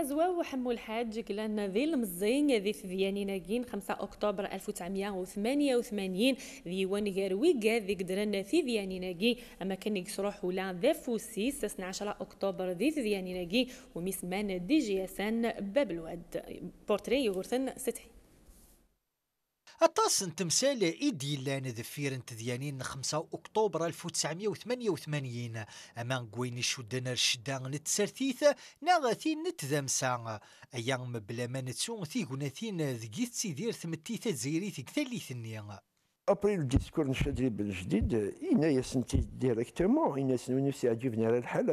أزواو وحمو الحاج قلنا ذي المزين ذي ثدياني ناقين 5 أكتوبر 1988 ذي وان غيرويقا ذي قدرنا ثدياني ناقي أما كان يكسروح ولا ذي فوسي 12 أكتوبر ذي ثدياني ناقي وميسمان دي جي أسان باب الواد بورتري يغرثن ستحي أطاس تمثال إيدي لان ذفير تديانين 5 أكتوبر 1988 أمان قوين شدنا الشدان نتسرتيث ناغثين نتذمسا أيام بلا ما نتسون ثيغناثين ذقيت سيدير ثمتيثة زيري كثاليث النيان ابري ديسكور نشدري بالجديد جديد انا ياسنتي ديريكتومون انا نفسي عجبني على الحال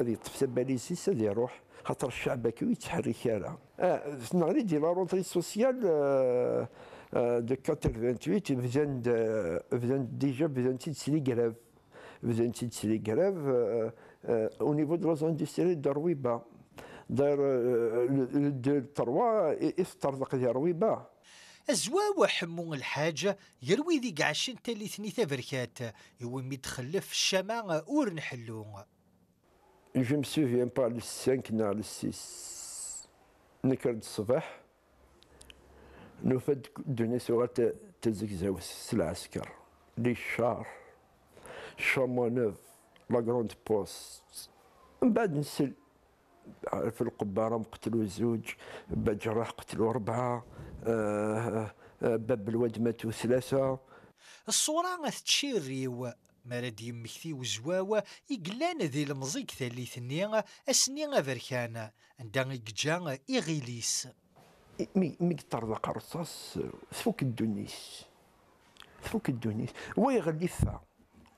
هذا يطف سيسا هذا روح خاطر الشعب كي يتحرك يالا آه نغري دي لا رونتري سوسيال آه دو euh, 428, ils viennent, de, ils euh, viennent déjà viennent ici les grèves. Ils viennent ici les grèves euh, euh, au niveau de la zone industrielle de Rouiba. تروا استرزق ديال رويبا الزواوة حمو الحاجة يروي ذي قعشن تالي ثني ثابركات يوم يتخلف الشماء اور نحلو جو مسوفيان با لو سانك نهار لو سيس نكرد الصباح نفد دنيا سوات تزكزاو العسكر لي شار شامونوف لا كروند بوست من بعد نسل في القباره مقتلوا زوج بعد جراح قتلوا اربعه باب الواد ماتوا ثلاثه الصوره تشيريو مراد يمكثي وزواوا يقلان ذي المزيك ثالث ني اسني فركانا عندها يقجا اغيليس مي يطرزق الرصاص تفك الدونيس تفك الدونيس ويغلي فا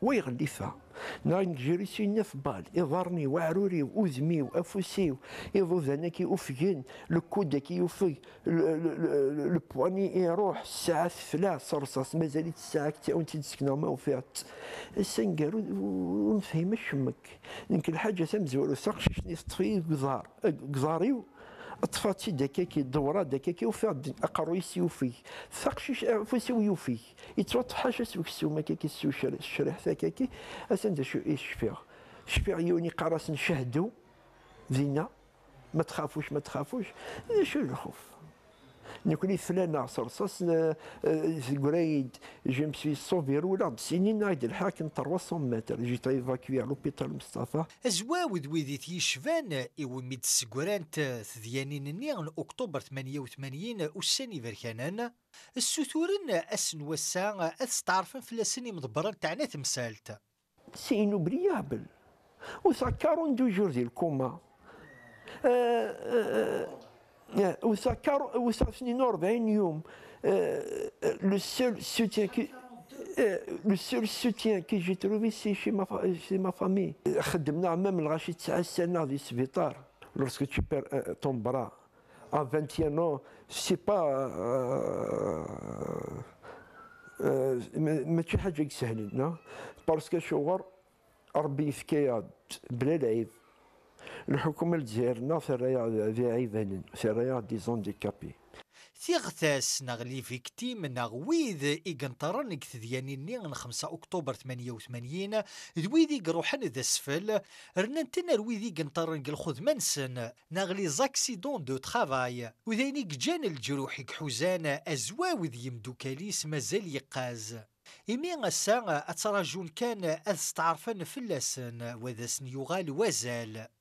ويغلي فا نهار نجري سيني ثبال إظهرني وعروري وأزمي وأفوسي انا كي أفجن الكودا كي لو البواني يروح الساعة ثفلا الرصاص مازال الساعة كتا وانت تسكنا ما وفيات السنقر ونفهم شمك يمكن الحاجة تمزور سقششني سطفي قزار قزاريو طفاتي دكاكي دورة دكاكي وفي الدين أقرو يسيوفي ثقشيش أنفسو آه، يوفي حاجه سوك السومة كاكي السو الشريح ثاكاكي اسان شو إيش شفيع شفيع يوني قراص نشهدو زينا ما تخافوش ما تخافوش شو الخوف نكوني ثلانة آه، صرصاص قريد جيم سوي صوفير ولا سنين نايد الحاكم تروس متر جيت ايفاكوي على لوبيتال مصطفى زواود ويدي اي وميد سكورانت ثديانين النيغن اكتوبر 88 وساني فركانان السثورن اسن وسان استعرفن في السني مدبرن تاعنا تمسالت سينو بريابل وسكرون دو جور ديال الكوما أه, آه،, آه، 40 euh, يوم euh, euh, le seul soutien لو سول سوتيان كي جي تروفي سي شي ما سي ما فامي خدمنا عمام الغاشي تسع سنة في السبيطار لورسك تو بير طون برا ا 21 ans سي با ما شي حاجة سهلين باسكو شوغر ربي يفكيها بلا لعيب الحكومه في سرايا في عيبان سرايا دي زونديكابي تيغتاس ناغ لي فيكتيم نغويد ويد إقنطرن إكتدياني 5 أكتوبر 88 دويدي قروحن ذا سفل رننتنا الويدي قلخوذ منسن ناغ لي زاكسيدون دو ترافاي وذيني جان الجروح كحوزان أزواو يمدو يمدوكاليس مازال يقاز إمي غسان أتراجون كان أستعرفن في اللسن وذسن يغال وازال